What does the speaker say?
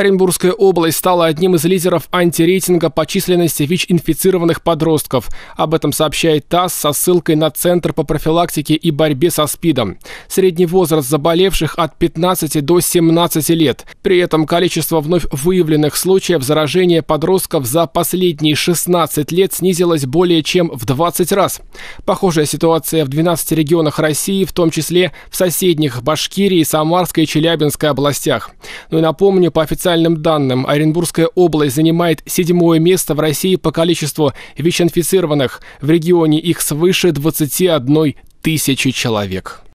Оренбургская область стала одним из лидеров антирейтинга по численности ВИЧ-инфицированных подростков. Об этом сообщает ТАСС со ссылкой на Центр по профилактике и борьбе со СПИДом. Средний возраст заболевших от 15 до 17 лет. При этом количество вновь выявленных случаев заражения подростков за последние 16 лет снизилось более чем в 20 раз. Похожая ситуация в 12 регионах России, в том числе в соседних Башкирии, Самарской и Челябинской областях. Ну и напомню, по официальному официальным данным, Оренбургская область занимает седьмое место в России по количеству ВИЧ-инфицированных. В регионе их свыше 21 тысячи человек.